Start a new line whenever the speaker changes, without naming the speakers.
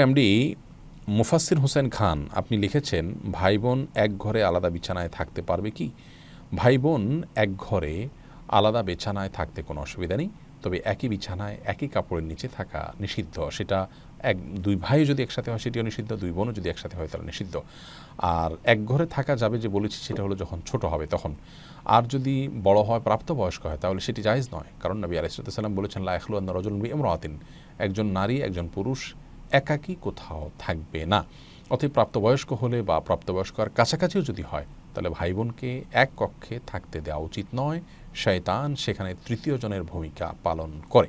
MD মুফাসির হোসেন খান আপনি লিখেছেন ভাই বোন এক ঘরে আলাদা বিছানায় থাকতে পারবে কি ভাই বোন এক ঘরে আলাদা বিছানায় থাকতে কোনো অসুবিধা নেই তবে একই বিছানায় একই কাপড়ের নিচে থাকা নিষিদ্ধ সেটা এক দুই ভাই যদি একসাথে হয় সেটিও নিষিদ্ধ দুই বোনও যদি একসাথে হয় তাহলে নিষিদ্ধ আর এক ঘরে থাকা যাবে যে বলেছি সেটা হলো যখন ছোট হবে তখন আর যদি বড় হয় প্রাপ্তবয়স্ক হয় তাহলে সেটি জায়েজ নয় কারণ নবী আলাইসাল্লাম বলেছেন লাইখলু আন্দা রজুল ইমরাতিন একজন নারী একজন পুরুষ একাকী কোথাও থাকবে না অথবা প্রাপ্তবয়স্ক হলে বা প্রাপ্তবয়স্ক আর কাছাকাছিও যদি হয় তাহলে ভাই বোনকে এক কক্ষে থাকতে দেওয়া উচিত নয় শয়তান সেখানে তৃতীয় জনের
ভূমিকা পালন করে